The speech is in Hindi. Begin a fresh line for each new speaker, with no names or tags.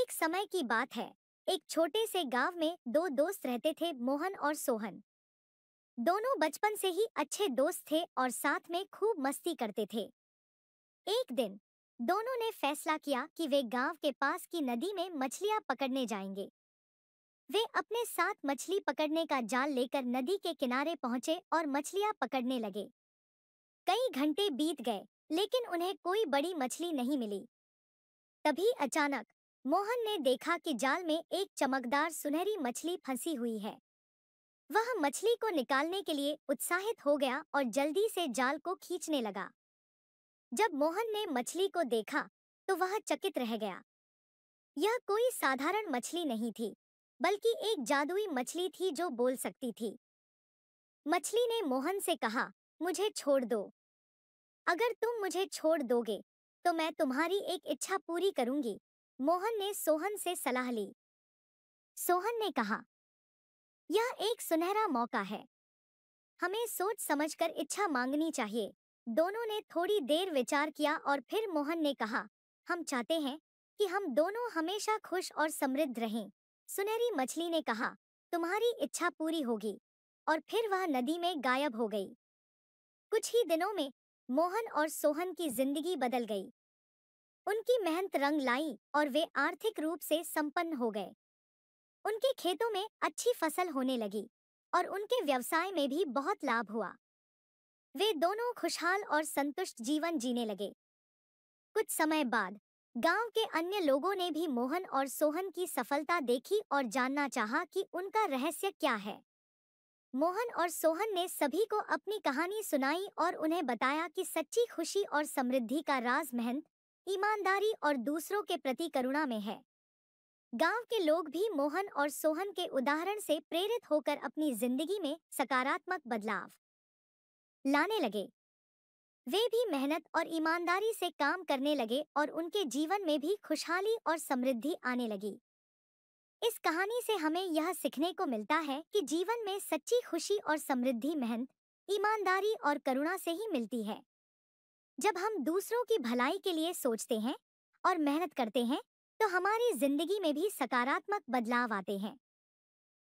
एक समय की बात है एक छोटे से गांव में दो दोस्त रहते थे मोहन और सोहन दोनों बचपन से ही अच्छे दोस्त थे और साथ में खूब मस्ती करते थे एक दिन दोनों ने फैसला किया कि वे गांव के पास की नदी में मछलियां पकड़ने जाएंगे वे अपने साथ मछली पकड़ने का जाल लेकर नदी के किनारे पहुंचे और मछलियां पकड़ने लगे कई घंटे बीत गए लेकिन उन्हें कोई बड़ी मछली नहीं मिली तभी अचानक मोहन ने देखा कि जाल में एक चमकदार सुनहरी मछली फंसी हुई है वह मछली को निकालने के लिए उत्साहित हो गया और जल्दी से जाल को खींचने लगा जब मोहन ने मछली को देखा तो वह चकित रह गया यह कोई साधारण मछली नहीं थी बल्कि एक जादुई मछली थी जो बोल सकती थी मछली ने मोहन से कहा मुझे छोड़ दो अगर तुम मुझे छोड़ दोगे तो मैं तुम्हारी एक इच्छा पूरी करूंगी मोहन ने सोहन से सलाह ली सोहन ने कहा यह एक सुनहरा मौका है हमें सोच समझकर इच्छा मांगनी चाहिए दोनों ने थोड़ी देर विचार किया और फिर मोहन ने कहा हम चाहते हैं कि हम दोनों हमेशा खुश और समृद्ध रहें सुनहरी मछली ने कहा तुम्हारी इच्छा पूरी होगी और फिर वह नदी में गायब हो गई कुछ ही दिनों में मोहन और सोहन की जिंदगी बदल गई उनकी मेहनत रंग लाई और वे आर्थिक रूप से संपन्न हो गए उनके खेतों में अच्छी फसल होने लगी और उनके व्यवसाय में भी बहुत लाभ हुआ वे दोनों खुशहाल और संतुष्ट जीवन जीने लगे कुछ समय बाद गांव के अन्य लोगों ने भी मोहन और सोहन की सफलता देखी और जानना चाहा कि उनका रहस्य क्या है मोहन और सोहन ने सभी को अपनी कहानी सुनाई और उन्हें बताया कि सच्ची खुशी और समृद्धि का राज मेहनत ईमानदारी और दूसरों के प्रति करुणा में है गांव के लोग भी मोहन और सोहन के उदाहरण से प्रेरित होकर अपनी जिंदगी में सकारात्मक बदलाव लाने लगे वे भी मेहनत और ईमानदारी से काम करने लगे और उनके जीवन में भी खुशहाली और समृद्धि आने लगी इस कहानी से हमें यह सीखने को मिलता है कि जीवन में सच्ची खुशी और समृद्धि मेहनत ईमानदारी और करुणा से ही मिलती है जब हम दूसरों की भलाई के लिए सोचते हैं और मेहनत करते हैं तो हमारी जिंदगी में भी सकारात्मक बदलाव आते हैं